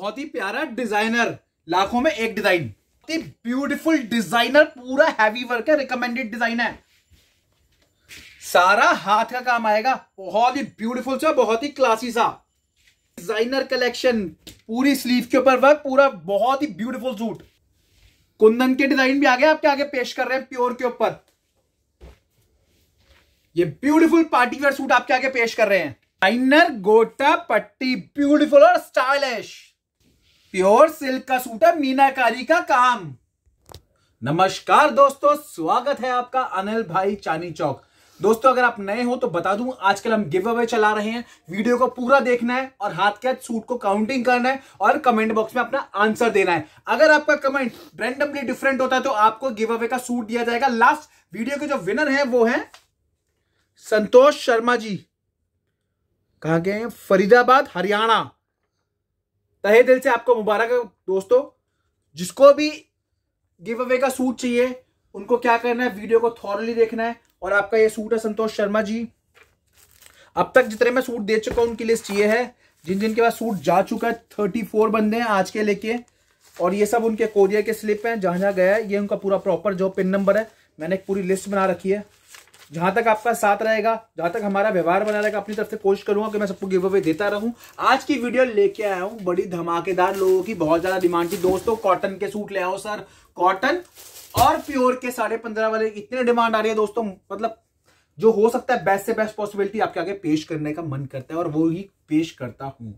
बहुत ही प्यारा डिजाइनर लाखों में एक डिजाइन ब्यूटीफुल डिजाइनर पूरा हैवी वर्क है रिकमेंडेड डिजाइन है सारा हाथ का काम आएगा बहुत ही ब्यूटीफुल सा बहुत ही क्लासी सा डिजाइनर कलेक्शन पूरी स्लीव के ऊपर वर्क पूरा बहुत ही ब्यूटीफुल सूट कुंदन के डिजाइन भी आ गए आपके आगे पेश कर रहे हैं प्योर के ऊपर ये ब्यूटीफुल पार्टी वेयर सूट आपके आगे पेश कर रहे हैं डिजाइनर गोटा पट्टी ब्यूटीफुल और स्टाइलिश प्योर सिल्क का सूट है मीनाकारी का काम नमस्कार दोस्तों स्वागत है आपका अनिल भाई चानी चौक दोस्तों अगर आप नए हो तो बता दूं आजकल हम गिव अवे चला रहे हैं वीडियो को पूरा देखना है और हाथ के हाथ सूट को काउंटिंग करना है और कमेंट बॉक्स में अपना आंसर देना है अगर आपका कमेंट रैंडमली डिफरेंट होता है तो आपको गिव अवे का सूट दिया जाएगा लास्ट वीडियो के जो विनर है वो है संतोष शर्मा जी कहा गए फरीदाबाद हरियाणा तहे दिल से आपको मुबारक है दोस्तों जिसको भी गिव अवे का सूट चाहिए उनको क्या करना है वीडियो को थॉरली देखना है और आपका ये सूट है संतोष शर्मा जी अब तक जितने मैं सूट दे चुका हूँ उनकी लिस्ट ये है जिन जिन के पास सूट जा चुका है थर्टी फोर बंदे हैं आज के लेके और ये सब उनके कोरियर के स्लिप हैं जहाँ जहाँ गया है ये उनका पूरा प्रॉपर जो पिन नंबर है मैंने एक पूरी लिस्ट बना रखी है जहां तक आपका साथ रहेगा जहां तक हमारा व्यवहार बना रहेगा अपनी तरफ से कोशिश करूंगा कि मैं सबको गिव अवे देता रहूं आज की वीडियो लेके आया हूं बड़ी धमाकेदार लोगों की बहुत ज्यादा डिमांड थी दोस्तों कॉटन के सूट ले आओ सर कॉटन और प्योर के साढ़े पंद्रह वाले इतने डिमांड आ रही है दोस्तों मतलब जो हो सकता है बेस्ट से बेस्ट पॉसिबिलिटी आपके आगे पेश करने का मन करता है और वो ही पेश करता हूं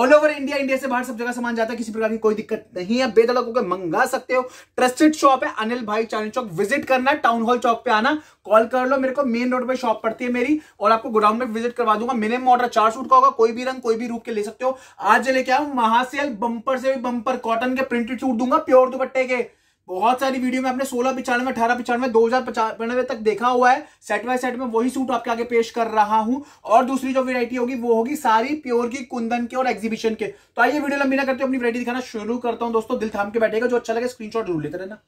ऑल ओवर इंडिया इंडिया से बाहर सब जगह सामान जाता है किसी प्रकार की कोई दिक्कत नहीं है बेदलक होकर मंगा सकते हो ट्रस्टेड शॉप है अनिल भाई चांदी चौक विजिट करना टाउन हॉल चौक पे आना कॉल कर लो मेरे को मेन रोड पे शॉप पड़ती है मेरी और आपको गोडाउन में विजिट करवा दूंगा मिनिमम ऑर्डर चार सूट का होगा कोई भी रंग कोई भी रूप के ले सकते हो आज लेके आऊं महासेल बंपर से भी बंपर कॉटन के प्रिंटेड सूट दूंगा प्योर दुपट्टे के बहुत सारी वीडियो में आपने सोलह पिचानवे अठारह पिचानवे दो हजार पचानवे तक देखा हुआ है सेट बाय सेट में वही सूट आपके आगे पेश कर रहा हूं और दूसरी जो वेरायटी होगी वो होगी सारी प्योर की कुंदन के और एग्जीबिशन के तो आइए वीडियो लंबी ना करते अपनी वेरायटी दिखाना शुरू करता हूं दोस्तों दिल थाम के बैठेगा जो अच्छा लगे शॉट जरूर लेते रहना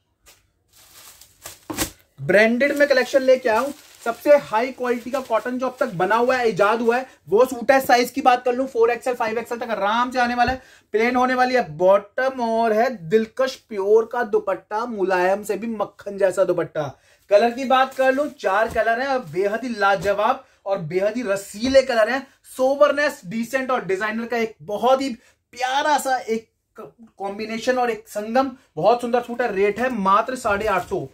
ब्रांडेड में कलेक्शन लेके आऊ सबसे हाई क्वालिटी का कॉटन जो अब तक बना हुआ है ईजाद हुआ है वो सूट है साइज की बात कर लू फोर एक्सएल फाइव एक्सएल तक आराम से आने वाला है प्लेन होने वाली है बॉटम और है दिलकश प्योर का दुपट्टा मुलायम से भी मक्खन जैसा दुपट्टा कलर की बात कर लू चार कलर है बेहद ही लाजवाब और बेहद ही रसीले कलर है सोबरनेस डिसेंट और डिजाइनर का एक बहुत ही प्यारा सा एक कॉम्बिनेशन और एक संगम बहुत सुंदर सूट है रेट है मात्र साढ़े आठ सौ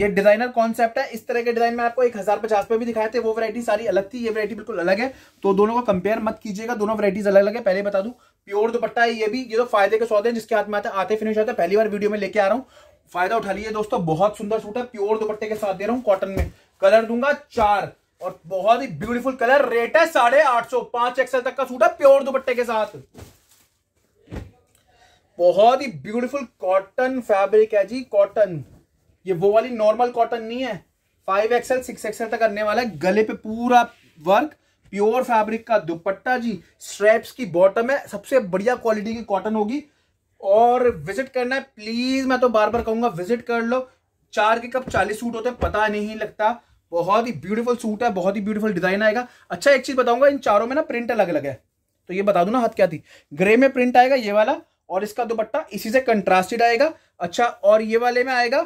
ये डिजाइनर कॉन्सेप्ट है इस तरह के डिजाइन में आपको एक हजार पचास पे भी दिखाए थे वो वैरायटी सारी अलग थी ये वैरायटी बिल्कुल अलग है तो दोनों को कंपेयर मत कीजिएगा दोनों वैरायटीज अलग अलग है पहले बता दूं प्योर दुपट्टा है ये भी ये तो फायदे के सौदे हैं जिसके हाथ में आते आते फिनिश होता है पहली बार वीडियो में लेके आ रहा हूँ फायदा उठा लीजिए दोस्तों बहुत सुंदर सूट है प्योर दुपट्टे के साथ दे रहा हूँ कॉटन में कलर दूंगा चार और बहुत ही ब्यूटीफुल कलर रेट है साढ़े आठ सौ पांच एक्सएल तक का सूट है प्योर दुपट्टे के साथ बहुत ही ब्यूटीफुल कॉटन फैब्रिक है जी कॉटन ये वो वाली नॉर्मल कॉटन नहीं है फाइव एक्सएल सिक्स एक्सएल तक करने वाला है गले पे पूरा वर्क प्योर फैब्रिक का दुपट्टा जी स्ट्रेप्स की बॉटम है सबसे बढ़िया क्वालिटी की कॉटन होगी और विजिट करना है प्लीज मैं तो बार बार कहूंगा विजिट कर लो चार के कप चालीस सूट होते हैं पता नहीं लगता बहुत ही ब्यूटीफुल सूट है बहुत ही ब्यूटीफुल डिजाइन आएगा अच्छा एक चीज बताऊंगा इन चारों में ना प्रिंट अलग अलग है तो ये बता दू ना हाथ क्या थी ग्रे में प्रिंट आएगा ये वाला और इसका दुपट्टा इसी से कंट्रास्टेड आएगा अच्छा और ये वाले में आएगा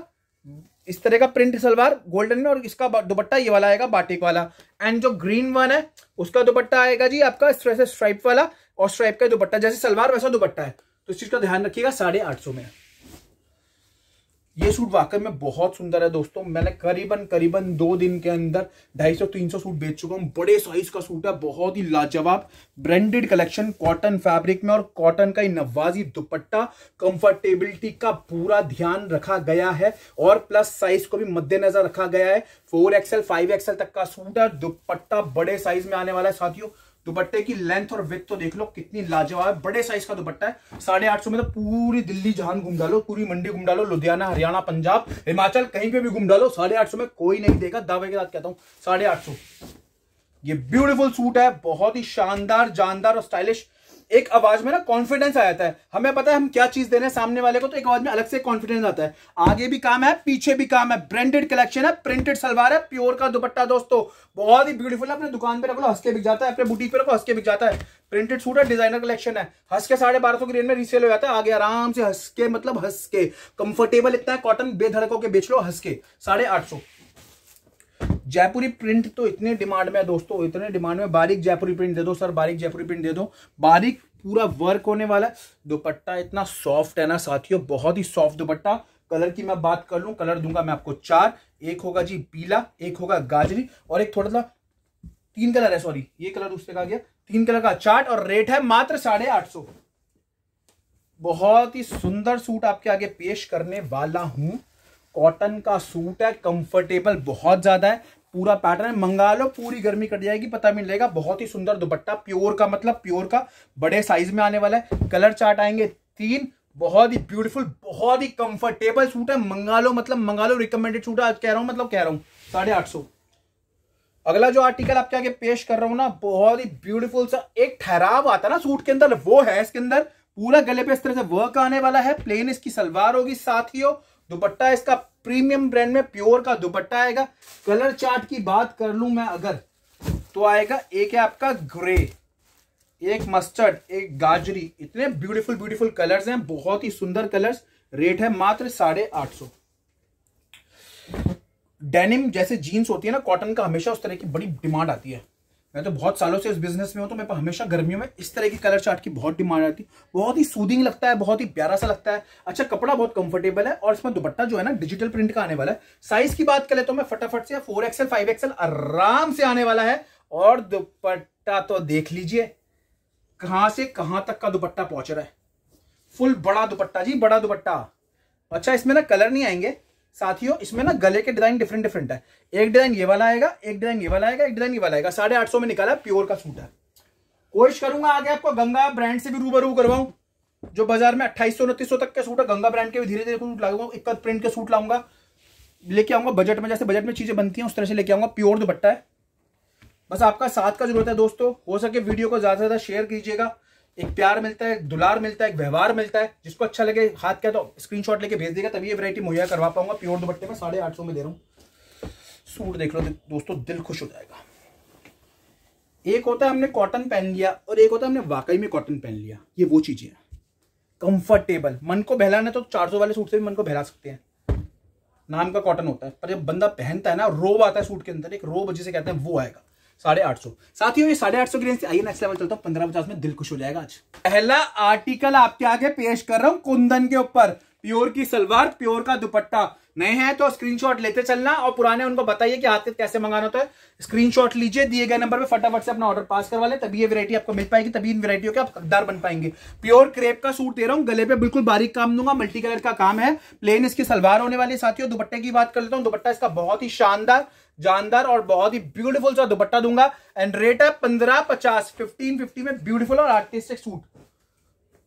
इस तरह का प्रिंट सलवार गोल्डन और इसका दुपट्टा ये वाला आएगा बाटिक वाला एंड जो ग्रीन वन है उसका दुपट्टा आएगा जी आपका इस तरह से स्ट्राइप वाला और स्ट्राइप का दुपट्टा जैसे सलवार वैसा दुपट्टा है तो इस चीज का ध्यान रखिएगा साढ़े आठ सौ में ये सूट वाकई में बहुत सुंदर है दोस्तों मैंने करीबन करीबन दो दिन के अंदर 250-300 सूट बेच चुका हूँ बड़े साइज का सूट है बहुत ही लाजवाब ब्रांडेड कलेक्शन कॉटन फैब्रिक में और कॉटन का ही नवाजी दुपट्टा कंफर्टेबिलिटी का पूरा ध्यान रखा गया है और प्लस साइज को भी मद्देनजर रखा गया है फोर एक्सएल फाइव एक्सएल तक का सूट है दुपट्टा बड़े साइज में आने वाला है साथियों दुपट्टे की लेंथ और विथ तो देख लो कितनी लाजवाब बड़े साइज का दुपट्टा है साढ़े आठ सौ में तो पूरी दिल्ली जहान घूम डालो पूरी मंडी घूम डालो लुधियाना हरियाणा पंजाब हिमाचल कहीं पे भी घूम डालो साढ़े आठ सौ में कोई नहीं देगा दावे के साथ कहता हूँ साढ़े आठ सौ ये ब्यूटीफुल सूट है बहुत ही शानदार जानदार और स्टाइलिश एक आवाज में ना कॉन्फिडेंस आ जाता है हमें पता है हम क्या चीज दे रहे हैं सामने वाले को तो एक आवाज में अलग से कॉन्फिडेंस आता है आगे भी काम है पीछे भी काम है ब्रांडेड कलेक्शन है प्रिंटेड सलवार है प्योर का दुपट्टा दोस्तों बहुत ही ब्यूटीफुल है अपने दुकान पर रखो लो हंसके बिक जाता है अपने बुटीक पर रखो हंस के बिक जाता है प्रिंटेड सूट है डिजाइनर कलेक्शन है हंस के साढ़े बारह सौ की में रीसेल हो जाता है आगे आराम से हंस के मतलब हंस के कंफर्टेबल इतना है कॉटन बेधड़कों के बेच लो हंस के साढ़े आठ सौ जयपुरी प्रिंट तो इतने डिमांड में है दोस्तों इतने डिमांड में बारीक जयपुरी प्रिंट दे दो सर बारीक जयपुरी प्रिंट दे दो बारीक पूरा वर्क होने वाला है दुपट्टा इतना सॉफ्ट है ना साथियों बहुत ही सॉफ्ट दुपट्टा कलर की मैं बात कर लूँ कलर दूंगा मैं आपको चार एक होगा जी पीला एक होगा गाजरी और एक थोड़ा सा तीन कलर है सॉरी ये कलर उससे कहा गया तीन कलर का चार्ट और रेट है मात्र साढ़े आठ सौ बहुत ही सुंदर सूट आपके आगे पेश करने वाला हूं कॉटन का सूट है कंफर्टेबल बहुत ज़्यादा है पूरा पैटर्न है मंगा लो पूरी गर्मी कट जाएगी पता भी मिलेगा बहुत ही सुंदर दुपट्टा प्योर का मतलब प्योर का बड़े साइज में आने वाला है कलर चार्ट आएंगे तीन बहुत ही ब्यूटीफुल बहुत ही कंफर्टेबल सूट है मंगा लो मतलब मंगा लो रिकमेंडेड सूट है कह रहा हूं मतलब कह रहा हूं साढ़े आठ सौ अगला जो आर्टिकल आपके आगे पेश कर रहा हूँ ना बहुत ही ब्यूटीफुल सा एक ठहराव आता है ना सूट के अंदर वो है इसके अंदर पूरा गले पे इस तरह से वर्क आने वाला है प्लेन इसकी सलवार होगी साथ ही हो दुपट्टा इसका प्रीमियम ब्रांड में प्योर का दुपट्टा आएगा कलर चार्ट की बात कर लू मैं अगर तो आएगा एक है आपका ग्रे एक मस्टर्ड एक गाजरी इतने ब्यूटीफुल ब्यूटीफुल कलर्स हैं बहुत ही सुंदर कलर्स रेट है मात्र साढ़े आठ सौ डेनिम जैसे जीन्स होती है ना कॉटन का हमेशा उस तरह की बड़ी डिमांड आती है मैं तो बहुत सालों से इस बिजनेस में हूँ तो मेरे पास हमेशा गर्मियों में इस तरह की कलर चार्ट की बहुत डिमांड आती है बहुत ही सूदिंग लगता है बहुत ही प्यारा सा लगता है अच्छा कपड़ा बहुत कंफर्टेबल है और इसमें दुपट्टा जो है ना डिजिटल प्रिंट का आने वाला है साइज की बात करें तो मैं फटाफट से फोर एक्सएल फाइव एक्सएल आराम से आने वाला है और दुपट्टा तो देख लीजिए कहाँ से कहाँ तक का दुपट्टा पहुंच रहा है फुल बड़ा दुपट्टा जी बड़ा दुपट्टा अच्छा इसमें ना कलर नहीं आएंगे साथियों इसमें ना गले के डिजाइन डिफरेंट डिफरेंट है एक डिजाइन ये वाला आएगा एक डिजाइन ये वाला आएगा एक डिजाइन ये वाला आएगा साढ़े आठ सौ में निकाला प्योर का सूट है कोशिश करूंगा आगे आपको गंगा ब्रांड से भी रूबरू करवाऊं जो बाजार में अट्ठाईस सौ उनतीस सौ तक के सूट है गंगा ब्रांड के भी धीरे धीरे सूट लाऊंगा एक प्रिंट के सूट लाऊंगा लेके आऊंगा बजट में जैसे बजट में चीजें बनती है उस तरह से लेके आऊंगा प्योर दुपट्टा है बस आपका साथ का जरूरत है दोस्तों हो सके वीडियो को ज्यादा से ज्यादा शेयर कीजिएगा एक प्यार मिलता है दुलार मिलता है एक व्यवहार मिलता है जिसको अच्छा लगे हाथ क्या तो स्क्रीनशॉट लेके भेज देगा तभी ये वैरायटी मुहैया करवा पाऊंगा प्योर दुपट्टे में साढ़े आठ सौ में दे रहा हूँ सूट देख लो दोस्तों दिल खुश हो जाएगा एक होता है हमने कॉटन पहन लिया और एक होता है हमने वाकई में कॉटन पहन लिया ये वो चीजें हैं कंफर्टेबल मन को बहलाना तो सौ वाले सूट से भी मन को बहला सकते हैं नाम का कॉटन होता है पर जब बंदा पहनता है ना रोब आता है सूट के अंदर एक रोब जिसे कहते हैं वो आएगा साढ़े आठ सौ साथियों साढ़े आठ सौ की रेंज आइए नेक्स्ट लेवल चलता हूँ पंद्रह पचास में दिल खुश हो जाएगा आज पहला आर्टिकल आपके आगे पेश कर रहा हूँ कुंदन के ऊपर प्योर की सलवार प्योर का दुपट्टा नए हैं तो स्क्रीनशॉट लेते चलना और पुराने उनको बताइए कि हाथ कैसे मंगाना होता है स्क्रीनशॉट लीजिए दिए गए नंबर पे फटाफट से अपना ऑर्डर पास करवा ले तभी ये वैरायटी आपको मिल पाएगी तभी इन वैरायटियों के आप हकदार बन पाएंगे प्योर क्रेप का सूट दे रहा हूँ गले पे बिल्कुल बारीक काम दूंगा मल्टी कलर का काम है प्लेन इसकी सलवार होने वाली साथियों दुपट्टे की बात कर लेता हूँ दुपट्टा इसका बहुत ही शानदार जानदार और बहुत ही ब्यूटीफुल सा दुपट्टा दूंगा एंड रेट है पंद्रह पचास फिफ्टीन फिफ्टी में ब्यूटीफुल और आर्टिस्टिक सूट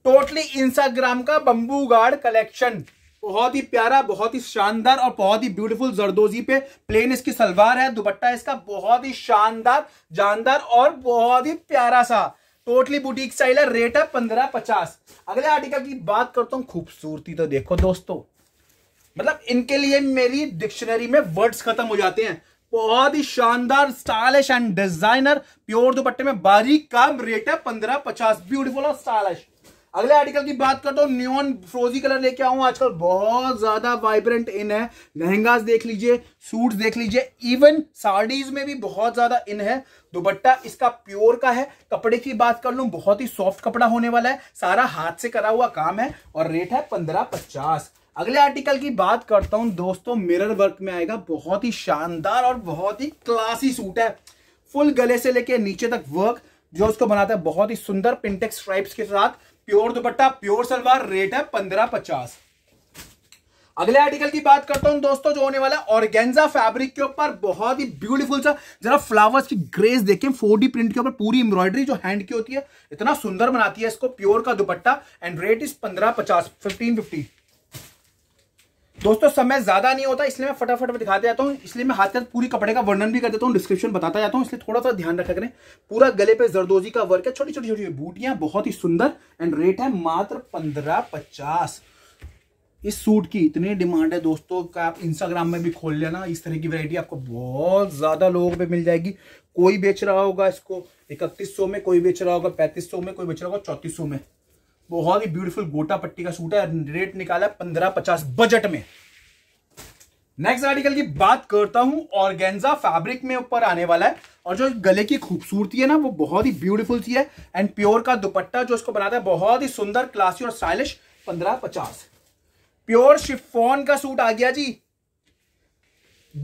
टोटली इंस्टाग्राम का बंबू गार्ड कलेक्शन बहुत ही प्यारा बहुत ही शानदार और बहुत ही ब्यूटीफुल जरदोजी पे प्लेन इसकी सलवार है दुपट्टा इसका बहुत ही शानदार जानदार और बहुत ही प्यारा सा टोटली बुटीक स्टाइल है रेट है पंद्रह पचास अगले आर्टिकल की बात करता हूँ खूबसूरती तो देखो दोस्तों मतलब इनके लिए मेरी डिक्शनरी में वर्ड्स खत्म हो जाते हैं बहुत ही शानदार स्टाइलिश एंड डिजाइनर प्योर दुपट्टे में बारीक काम रेट है पंद्रह पचास ब्यूटीफुल और स्टाइलिश अगले आर्टिकल की बात करता हूँ न्यून फ्रोजी कलर लेके आऊ आजकल बहुत ज्यादा वाइब्रेंट इन है लहंगाज देख लीजिए सूट देख लीजिए इवन साड़ीज में भी बहुत ज्यादा इन है दुपट्टा इसका प्योर का है कपड़े की बात कर लू बहुत ही सॉफ्ट कपड़ा होने वाला है सारा हाथ से करा हुआ काम है और रेट है पंद्रह पचास अगले आर्टिकल की बात करता हूँ दोस्तों मिरर वर्क में आएगा बहुत ही शानदार और बहुत ही क्लासी सूट है फुल गले से लेके नीचे तक वर्क जो उसको बनाता है बहुत ही सुंदर पिंटेक्स स्ट्राइप्स के साथ pure dupatta pure salwar rate है पंद्रह पचास अगले आर्टिकल की बात करता हूं दोस्तों जो होने वाला ऑर्गेंजा ऑर्गेन्जा फैब्रिक के ऊपर बहुत ही ब्यूटीफुल सा जरा फ्लावर्स की ग्रेस देखें फोर प्रिंट के ऊपर पूरी एम्ब्रॉयडरी जो हैंड की होती है इतना सुंदर बनाती है इसको प्योर का दुपट्टा एंड रेट इज पंद्रह पचास फिफ्टीन फिफ्टी दोस्तों समय ज़्यादा नहीं होता इसलिए मैं फटाफट में दिखाते जाता हूँ इसलिए मैं हाथ के पूरी कपड़े का वर्णन भी कर देता हूँ डिस्क्रिप्शन बताता जाता हूँ इसलिए थोड़ा सा ध्यान रखा करें पूरा गले पे जरदोजी का वर्क है छोटी छोटी छोटी बूटियां बहुत ही सुंदर एंड रेट है मात्र पंद्रह पचास इस सूट की इतनी डिमांड है दोस्तों का आप इंस्टाग्राम में भी खोल लेना इस तरह की वरायटी आपको बहुत ज़्यादा लोगों पर मिल जाएगी कोई बेच रहा होगा इसको इकतीस में कोई बेच रहा होगा पैंतीस में कोई बेच रहा होगा चौंतीस में बहुत ही ब्यूटीफुल गोटा पट्टी का सूट है रेट निकाला पंद्रह पचास बजट में नेक्स्ट आर्टिकल की बात करता हूं ऑर्गेन्जा फैब्रिक में ऊपर आने वाला है और जो गले की खूबसूरती है ना वो बहुत ही ब्यूटीफुल सी है एंड प्योर का दुपट्टा जो इसको बनाता है बहुत ही सुंदर क्लासी और स्टाइलिश पंद्रह पचास प्योर शिफोन का सूट आ गया जी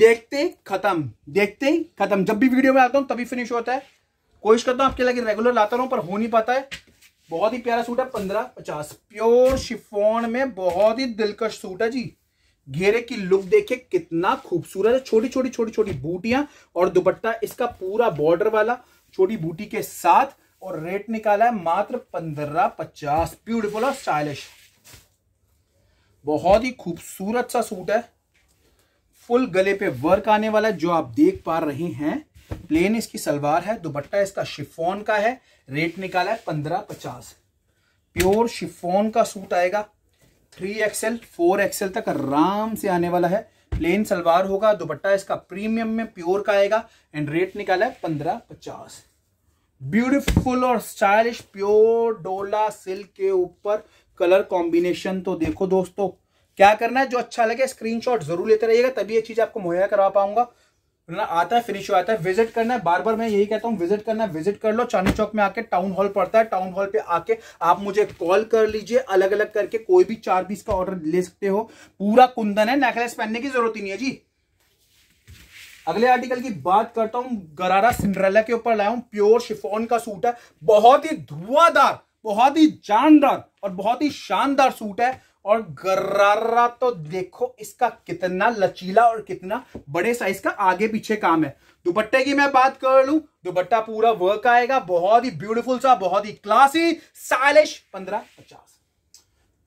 देखते खत्म देखते खत्म जब भी वीडियो में आता हूं तभी फिनिश होता है कोशिश करता हूं आपके लगे रेगुलर लाता रहा पर हो नहीं पाता है बहुत ही प्यारा सूट है पंद्रह पचास प्योर शिफोन में बहुत ही दिलकश सूट है जी घेरे की लुक देखिए कितना खूबसूरत है छोटी छोटी छोटी छोटी बूटियां और दुपट्टा इसका पूरा बॉर्डर वाला छोटी बूटी के साथ और रेट निकाला है मात्र पंद्रह पचास ब्यूटिफुल और स्टाइलिश बहुत ही खूबसूरत सा सूट है फुल गले पे वर्क आने वाला है जो आप देख पा रहे हैं प्लेन इसकी सलवार है दुपट्टा इसका शिफोन का है रेट निकाला है पंद्रह पचास प्योर शिफोन का सूट आएगा थ्री एक्सएल फोर एक्सएल तक आराम से आने वाला है प्लेन सलवार होगा दुपट्टा इसका प्रीमियम में प्योर का आएगा एंड रेट निकाला है पंद्रह पचास ब्यूटिफुल और स्टाइलिश प्योर डोला सिल्क के ऊपर कलर कॉम्बिनेशन तो देखो दोस्तों क्या करना है जो अच्छा लगे स्क्रीनशॉट जरूर लेते रहिएगा तभी ये चीज आपको मुहैया करवा पाऊंगा आता है फिनिश हो आता है विजिट करना है बार बार मैं यही कहता हूँ विजिट करना है विजिट कर लो चांदी चौक में आके टाउन हॉल पड़ता है टाउन हॉल पे आके आप मुझे कॉल कर लीजिए अलग अलग करके कोई भी चार पीस का ऑर्डर ले सकते हो पूरा कुंदन है नेकलेस पहनने की जरूरत ही नहीं है जी अगले आर्टिकल की बात करता हूं गरारा सिंड्रेला के ऊपर लाया हूं प्योर शिफोन का सूट है बहुत ही धुआदार बहुत ही जानदार और बहुत ही शानदार सूट है और गर्रा तो देखो इसका कितना लचीला और कितना बड़े साइज का आगे पीछे काम है दुपट्टे की मैं बात कर लू दुपट्टा पूरा वर्क आएगा बहुत ही ब्यूटीफुल सा बहुत ही क्लासी साइलिश पंद्रह पचास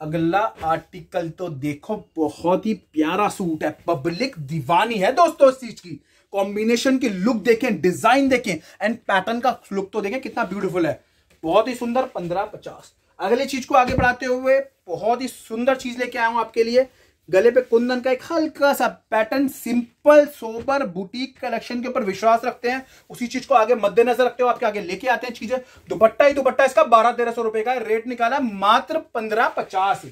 अगला आर्टिकल तो देखो बहुत ही प्यारा सूट है पब्लिक दीवानी है दोस्तों इस चीज की कॉम्बिनेशन की लुक देखें डिजाइन देखें एंड पैटर्न का लुक तो देखें कितना ब्यूटीफुल है बहुत ही सुंदर पंद्रह पचास अगली चीज को आगे बढ़ाते हुए बहुत ही सुंदर चीज लेके आया हूं आपके लिए गले पे कुंदन का एक हल्का सा pattern simple sober boutique collection के ऊपर विश्वास रखते हैं उसी चीज को आगे मद्देनजर रखते हो आपके आगे लेके आते हैं चीजें दुपट्टा ही दुपट्टा इसका बारह तेरह सौ रुपए का रेट निकाला मात्र पंद्रह पचास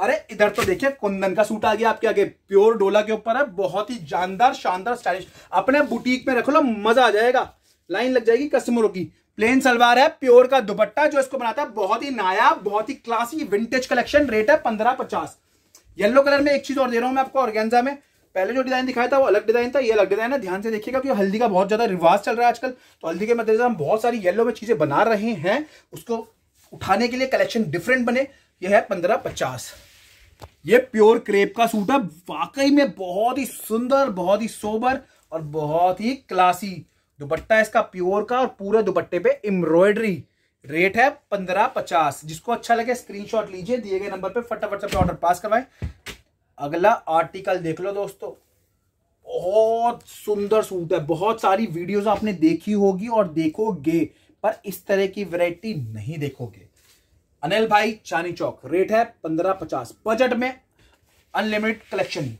अरे इधर तो देखिए कुंदन का सूट आ गया आपके आगे प्योर डोला के ऊपर है बहुत ही जानदार शानदार स्टाइलिश अपने बुटीक में रख लो मजा आ जाएगा लाइन लग जाएगी कस्टमरों की प्लेन सलवार है प्योर का दुपट्टा जो इसको बनाता है बहुत ही नायाब बहुत ही क्लासी विंटेज कलेक्शन रेट है पंद्रह पचास येलो कलर में एक चीज और दे रहा हूं मैं आपको ऑर्गेंजा में पहले जो डिजाइन दिखाया था वो अलग डिजाइन था ये अलग डिजाइन है ध्यान से देखिएगा क्योंकि हल्दी का बहुत ज्यादा रिवाज चल रहा है आजकल तो हल्दी के मद्देनजर हम बहुत सारी येलो में चीजें बना रहे हैं उसको उठाने के लिए कलेक्शन डिफरेंट बने यह है पंद्रह पचास ये प्योर क्रेप का सूट है वाकई में बहुत ही सुंदर बहुत ही सोबर और बहुत ही क्लासी दुपट्टा इसका प्योर का और पूरे दुपट्टे पे एम्ब्रॉयडरी रेट है पंद्रह पचास जिसको अच्छा लगे स्क्रीनशॉट लीजिए दिए गए नंबर पे फटाफट से ऑर्डर पास करवाएं अगला आर्टिकल देख लो दोस्तों बहुत सुंदर सूट है बहुत सारी वीडियोस आपने देखी होगी और देखोगे पर इस तरह की वैरायटी नहीं देखोगे अनिल भाई चानी चौक रेट है पंद्रह पचास बजट में अनलिमिटेड कलेक्शन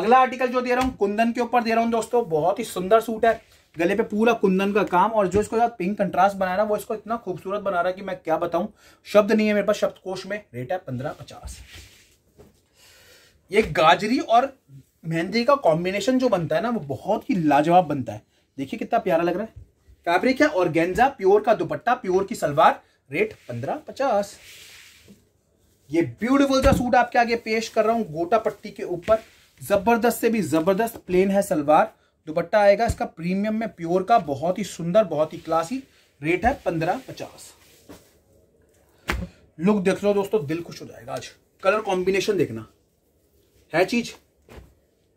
अगला आर्टिकल जो दे रहा हूं कुंदन के ऊपर दे रहा हूं दोस्तों बहुत ही सुंदर सूट है गले पे पूरा कुंदन का काम और जो इसके साथ पिंक कंट्रास्ट बनाया ना वो इसको इतना खूबसूरत बना रहा है कि मैं क्या बताऊं शब्द नहीं है मेरे पास शब्दकोश में रेट है पंद्रह पचास ये गाजरी और मेहंदी का कॉम्बिनेशन जो बनता है ना वो बहुत ही लाजवाब बनता है देखिए कितना प्यारा लग रहा है फैब्रिक है और गेंजा प्योर का दुपट्टा प्योर की सलवार रेट पंद्रह पचास ये ब्यूटीफुल सा सूट आपके आगे पेश कर रहा हूं गोटा पट्टी के ऊपर जबरदस्त से भी जबरदस्त प्लेन है सलवार दुपट्टा आएगा इसका प्रीमियम में प्योर का बहुत ही सुंदर बहुत ही क्लासी रेट है पंद्रह पचास लुक देख लो दोस्तों दिल खुश हो जाएगा आज कलर कॉम्बिनेशन देखना है चीज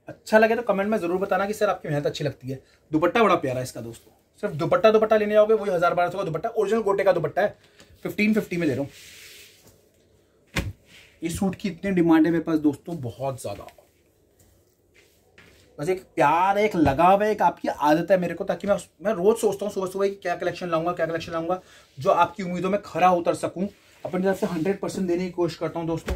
अच्छा लगे तो कमेंट में जरूर बताना कि सर आपकी मेहनत अच्छी लगती है दुपट्टा बड़ा प्यारा है इसका दोस्तों सिर्फ दुपट्टा दुपट्टा लेने आओगे वही हजार बारह सौ का दुपट्टा ओरिजिनल गोटे का दुपट्टा है फिफ्टीन फिफ्टी में दे रहा हूँ इस सूट की इतनी डिमांड है मेरे पास दोस्तों बहुत ज़्यादा बस एक प्यार एक लगाव है एक आपकी आदत है मेरे को ताकि मैं मैं रोज़ सोचता हूँ सुबह सुबह कि क्या कलेक्शन लाऊंगा क्या कलेक्शन लाऊंगा जो आपकी उम्मीदों में खरा उतर सकूँ अपनी तरफ से हंड्रेड परसेंट देने की कोशिश करता हूँ दोस्तों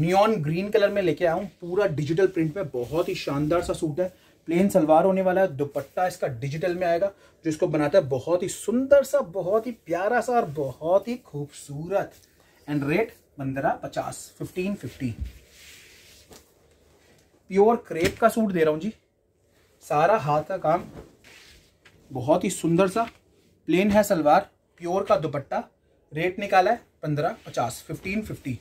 नियॉन ग्रीन कलर में लेके आया हूँ पूरा डिजिटल प्रिंट में बहुत ही शानदार सा सूट है प्लेन सलवार होने वाला है दुपट्टा इसका डिजिटल में आएगा जो इसको बनाता है बहुत ही सुंदर सा बहुत ही प्यारा सा और बहुत ही खूबसूरत एंड रेट पंद्रह पचास फिफ्टीन फिफ्टीन प्योर क्रेप का सूट दे रहा हूँ जी सारा हाथ का काम बहुत ही सुंदर सा प्लेन है सलवार प्योर का दुपट्टा रेट निकाला है पंद्रह पचास फिफ्टीन फिफ्टी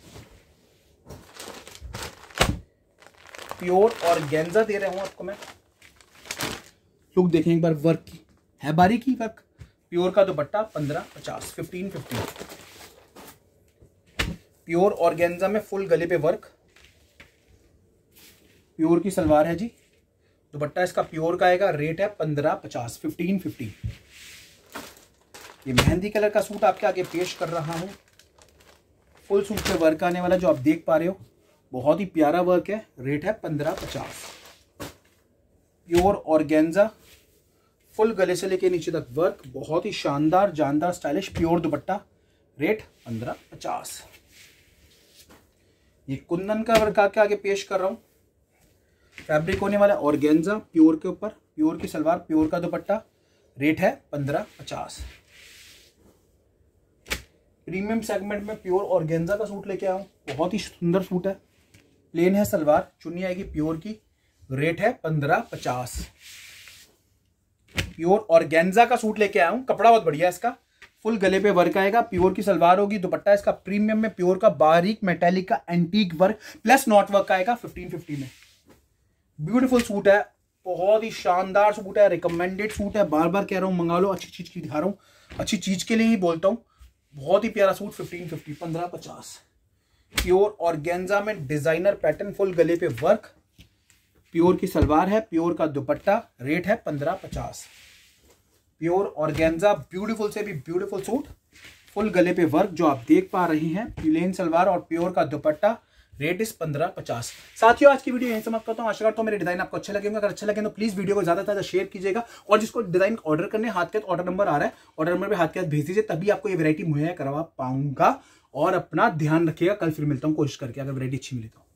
प्योर और गेंजा दे रहा हूँ आपको मैं लुक देखें एक बार वर्क की है बारी की वर्क प्योर का दुपट्टा पंद्रह पचास फिफ्टीन फिफ्टी प्योर और गेंजा में फुल गले पे वर्क प्योर की सलवार है जी दुपट्टा इसका प्योर का आएगा रेट है पंद्रह पचास फिफ्टीन फिफ्टी ये मेहंदी कलर का सूट आपके आगे पेश कर रहा हूँ फुल सूट पे वर्क आने वाला जो आप देख पा रहे हो बहुत ही प्यारा वर्क है रेट है पंद्रह पचास प्योर ऑर्गेन्जा फुल गले से लेके नीचे तक वर्क बहुत ही शानदार जानदार स्टाइलिश प्योर दुपट्टा रेट पंद्रह पचास ये कुंदन का वर्क आके आगे पेश कर रहा हूँ फैब्रिक होने वाला ऑर्गेन्जा प्योर के ऊपर प्योर की सलवार प्योर का दुपट्टा रेट है पंद्रह पचास प्रीमियम सेगमेंट में प्योर ऑर्गेन्जा का सूट लेके आऊँ बहुत ही सुंदर सूट है प्लेन है सलवार चुनी आएगी प्योर की रेट है पंद्रह पचास प्योर ऑर्गेन्जा का सूट लेके आया हूँ कपड़ा बहुत बढ़िया है इसका फुल गले पे वर्क आएगा प्योर की सलवार होगी दुपट्टा इसका प्रीमियम में प्योर का बारीक मेटेलिक का antique work plus knot work आएगा फिफ्टीन फिफ्टी में ब्यूटीफुल सूट है बहुत ही शानदार सूट है रिकमेंडेड सूट है बार बार कह रहा हूँ मंगा लो अच्छी चीज़ की दिखा रहा हूँ अच्छी चीज़ के लिए ही बोलता हूँ बहुत ही प्यारा सूट फिफ्टीन फिफ्टी पंद्रह पचास प्योर ऑर्गेन्जा में डिजाइनर पैटर्न फुल गले पे वर्क प्योर की सलवार है प्योर का दुपट्टा रेट है पंद्रह पचास प्योर ऑर्गेन्जा ब्यूटीफुल से भी ब्यूटीफुल सूट फुल गले पे वर्क जो आप देख पा रहे हैं प्लेन सलवार और प्योर का दुपट्टा रेट इस पंद्रह पचास साथियों आज की वीडियो यहीं समाप्त करता हूँ आशा करता हूँ मेरे डिजाइन आपको अच्छे लगेंगे अगर अच्छे लगे तो प्लीज वीडियो को ज्यादा ज्यादा शेयर कीजिएगा और जिसको डिजाइन ऑर्डर करने हाथ के ऑर्डर नंबर आ रहा है ऑर्डर नंबर पर हाथ के हाथ भेज दीजिए तभी आपको ये वैरायटी मुहैया करवा पाऊंगा और अपना ध्यान रखिएगा कल फिर मिलता हूँ कोशिश करके अगर वैरायटी अच्छी मिली तो